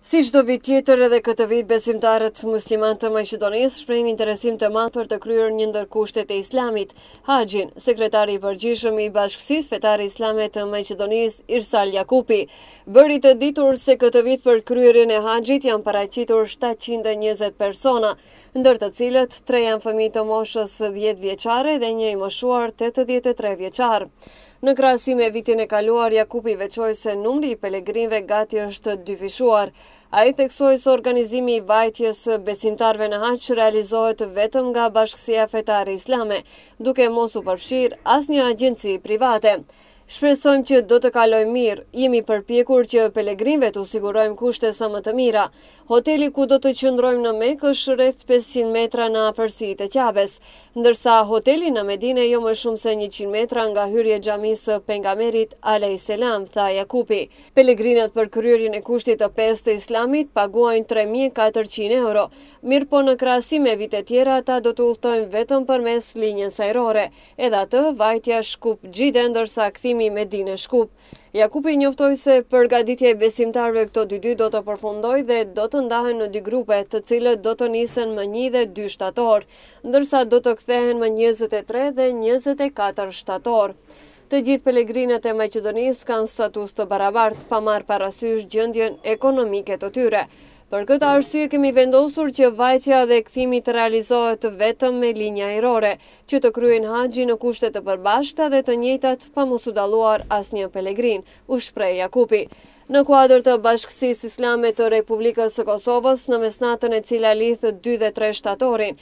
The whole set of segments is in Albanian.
Si qdo vit tjetër edhe këtë vit besimtarët musliman të Majqedonis shprejnë interesim të ma për të kryur një ndërkushtet e islamit. Hajin, sekretari i përgjishëm i bashkësis, fetari islamet të Majqedonis, Irsal Jakupi, bëri të ditur se këtë vit për kryurin e hajit janë paracitur 720 persona, ndër të cilët tre janë fëmi të moshës 10 vjeqare dhe një i moshuar 83 vjeqarë. Në krasim me vitin e kaluar, Jakupi veqoj se numri i pelegrinve gati është dyfishuar. A i theksoj se organizimi i vajtjes besimtarve në haqë realizohet vetëm nga bashkësia fetare islame, duke mosu përfshirë as një agjenci private. Shpresojmë që do të kaloj mirë, jemi përpjekur që pelegrinve të usigurojmë kushte sa më të mira. Hoteli ku do të qëndrojmë në Mekë është rreth 500 metra në afërsi të qabes, ndërsa hoteli në Medine jo më shumë se 100 metra nga hyrje gjamisë pengamerit Ale Selam, tha Jakupi. Pelegrinat për kryurin e kushtit të pes të islamit paguajnë 3.400 euro, mirë po në krasime vite tjera ta do të ullëtojmë vetëm për mes linjën sajrore, edhe atë vajtja shkup gjide ndërsa këthimi qëndrimi me dinë shkup. Jakupi njoftoj se përgaditje e besimtarve këto dy dy do të përfundoj dhe do të ndahen në dy grupe të cilët do të nisen më një dhe dy shtator, ndërsa do të kthehen më 23 dhe 24 shtator. Të gjithë pelegrinët e Maqedonisë kanë status të barabartë pa marë parasysh gjëndjen ekonomike të tyre. Për këtë arsye kemi vendosur që vajtja dhe këthimi të realizohet të vetëm me linja erore, që të kryen haqji në kushtet të përbashta dhe të njëtat pa daluar as një pelegrin, u shprej Jakupi. Në kuadrë të bashkësis islame të Republikës e Kosovës, në mesnatën e cila lithë 2-3 shtatorin,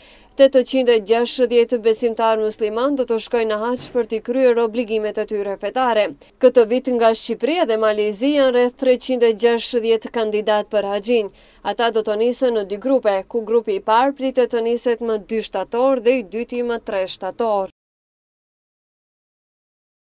860 besimtar musliman do të shkojnë në haqë për t'i kryer obligimet e tyre fetare. Këtë vit nga Shqipria dhe Malizia në rreth 360 kandidat për haqin. Ata do të nisën në dy grupe, ku grupi i parë pritë të niset më 2 shtator dhe i dyti më 3 shtator.